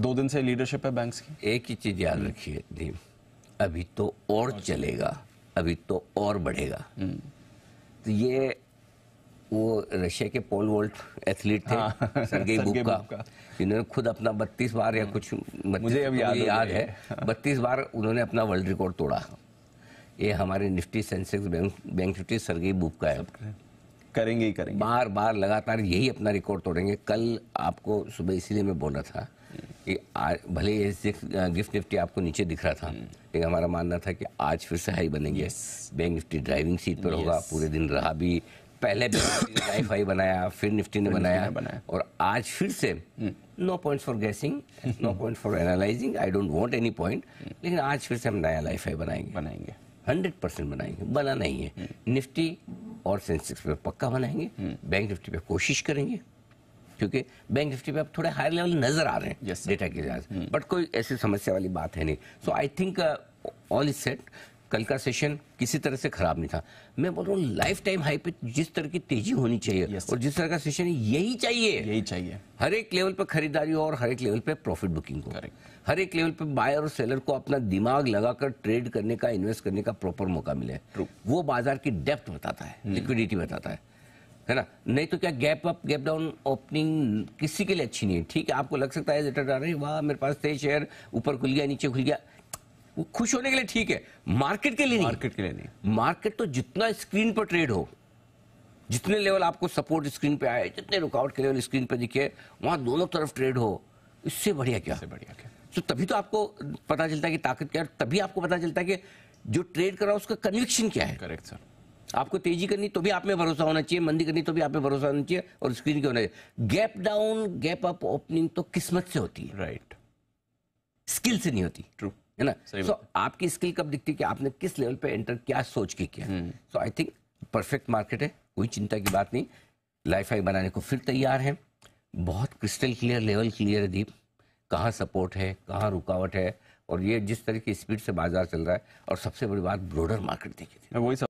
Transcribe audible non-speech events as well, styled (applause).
दो दिन से लीडरशिप है बैंक्स की एक ही चीज याद रखिए दीप अभी तो और चलेगा अभी तो और बढ़ेगा हम्म। तो ये वो रशिया के पोल वोल्ट एथलीट थे हाँ, सरगेई बुका, बुका। खुद अपना 32 बार या कुछ मुझे अब तो याद, याद है (laughs) बत्तीस 32 बार उन्होंने अपना वर्ल्ड रिकॉर्ड तोड़ा ये हमारे निफ्टी सेंसेक्स बैंक बैंक निफ्टी सरगेई बुका है करेंगे ही करेंगे बार बार लगातार यही अपना रिकॉर्ड तोड़ेंगे कल आपको सुबह इसीलिए मैं बोला था कि भले ये सिक्स गिफ्ट निफ्टी आपको नीचे दिख रहा था हम्म। लेकिन हमारा मानना था कि आज फिर से हाई बनेंगे बैंक निफ्टी ड्राइविंग सीट पर होगा पूरे दिन रहा भी पहले भी हाई बनाया फिर निफ्टी ने बनाया और आज फिर से no point for guessing no point for analysing I don't want any point लेकिन आज फिर से हम नया लाइफ हाई बनाएंगे बनाएंगे हंड्रेड परसेंट बनाएंगे बना नहीं है हम्म। निफ्टी और सेंसेक्स पे पक्का बनाएंगे हम्म। बैंक निफ्टी पे कोशिश करेंगे क्योंकि बैंक निफ्टी पे आप थोड़े हायर लेवल नजर आ रहे हैं yes, डेटा के लिहाज बट hmm. कोई ऐसी समस्या वाली बात है नहीं so I think all is set कल का सेशन किसी तरह से खराब नहीं था मैं बोल रहा हूँ लाइफ टाइम हाई पे जिस तरह की तेजी होनी चाहिए yes, और जिस तरह का सेशन यही चाहिए यही चाहिए हर एक लेवल पर खरीदारी हो और हर एक लेवल पे प्रॉफिट बुकिंग हो हर एक लेवल पे बायर और सेलर को अपना दिमाग लगाकर ट्रेड करने का इन्वेस्ट करने का प्रॉपर मौका मिले True. वो बाजार की डेप्थ बताता है लिक्विडिटी hmm. बताता है है ना नहीं तो क्या gap up gap down opening किसी के लिए अच्छी नहीं है ठीक है आपको लग सकता है अरे वाह मेरे पास थे शेयर ऊपर खुल गया नीचे खुल गया वो खुश होने के लिए ठीक है मार्केट के लिए नहीं मार्केट के लिए नहीं मार्केट तो जितना स्क्रीन पर ट्रेड हो जितने लेवल आपको सपोर्ट स्क्रीन पे आए जितने रुकावट के लेवल स्क्रीन पे दिखे वहां दोनों तरफ ट्रेड हो इससे बढ़िया क्या बढ़िया क्या तो तभी तो आपको पता चलता है कि ताकत क्या है तभी आपको पता चलता है कि जो ट्रेड कर रहा है उसका कन्विक्शन क्या है करेक्ट सर आपको तेजी करनी तो भी आप में भरोसा होना चाहिए मंदी करनी तो भी आप में भरोसा होना चाहिए और स्क्रीन क्यों होना चाहिए gap down gap up opening तो किस्मत से होती है राइट right. स्किल से नहीं होती ट्रू है ना सो so, आपकी स्किल कब दिखती कि आपने किस लेवल पे एंटर क्या सोच के किया so I think perfect market है कोई चिंता की बात नहीं लाइफ आई बनाने को फिर तैयार है बहुत क्रिस्टल क्लियर लेवल क्लियर है दीप कहाँ सपोर्ट है कहाँ रुकावट है और ये जिस तरह की स्पीड से बाजार चल रहा है और सबसे बड़ी बात ब्रॉडर मार्केट देखिए वही